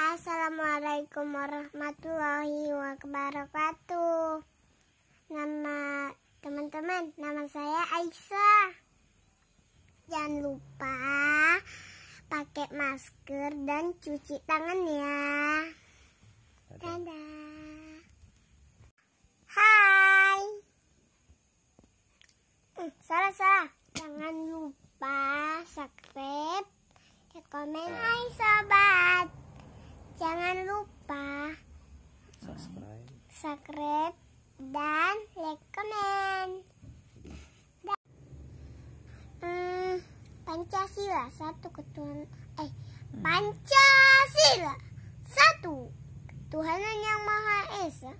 Assalamualaikum warahmatullahi wabarakatuh. Nama teman-teman, nama saya Aisyah. Jangan lupa pakai masker dan cuci tangan ya. Dadah. Hai. Hmm, salah salah. Jangan lupa subscribe, komen. Nah. Hai sobat. subscribe, dan like komen. Dan, hmm, Pancasila satu ketuhan eh Pancasila satu ketuhanan yang maha esa.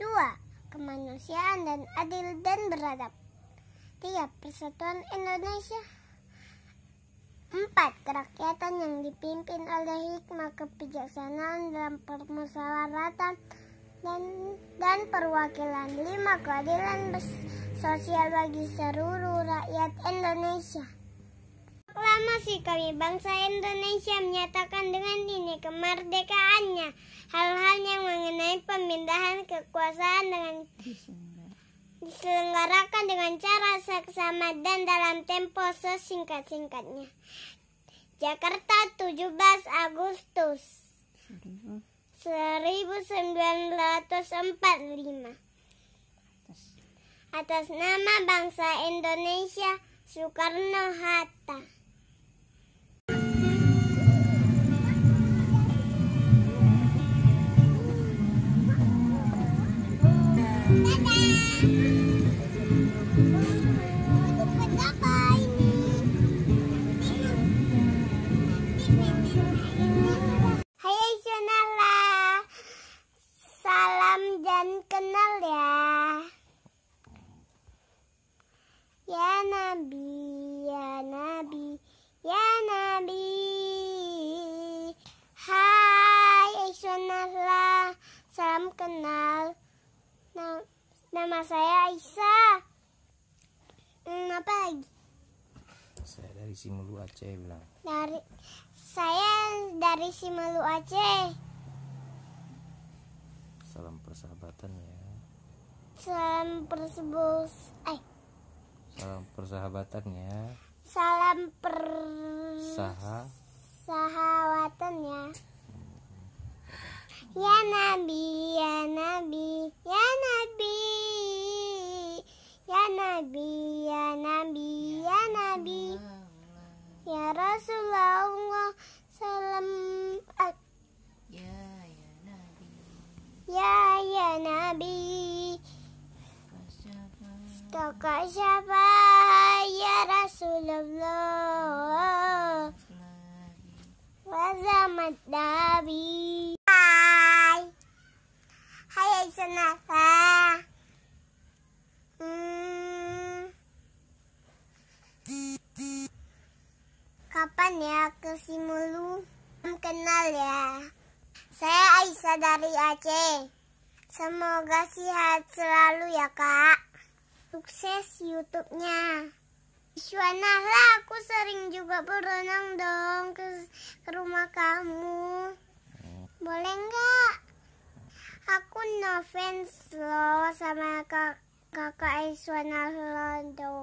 Dua kemanusiaan dan adil dan beradab. Tiga persatuan Indonesia. Empat kerakyatan yang dipimpin oleh hikmah kebijaksanaan dalam permusyawaratan dan, dan perwakilan lima keadilan sosial bagi seluruh rakyat Indonesia. Proklamasi kami bangsa Indonesia menyatakan dengan ini kemerdekaannya hal-hal yang mengenai pemindahan kekuasaan dengan diselenggarakan dengan cara seksama dan dalam tempo sesingkat-singkatnya. Jakarta 17 Agustus. 1945 atas nama bangsa Indonesia Soekarno-Hatta. Nama saya Aisyah. Hmm, apa lagi? Saya dari Simulu Aceh bilang. Dari saya dari Simulu Aceh. Salam persahabatan ya. Salam persebus. Eh. Salam persahabatan ya. Salam per. Saha. Sahawatan ya. Hmm. Ya Nabi, ya Nabi. Toka siapa ya Rasulullah Wazamat Nabi Hai Hai Senata Kapan ya ke Simulu? Kenal ya Saya Aisyah dari Aceh Semoga sehat selalu ya kak sukses YouTube-nya. Suana lah, aku sering juga berenang dong ke, ke rumah kamu. Boleh nggak? Aku no fans loh sama kak kakak Iswana dong.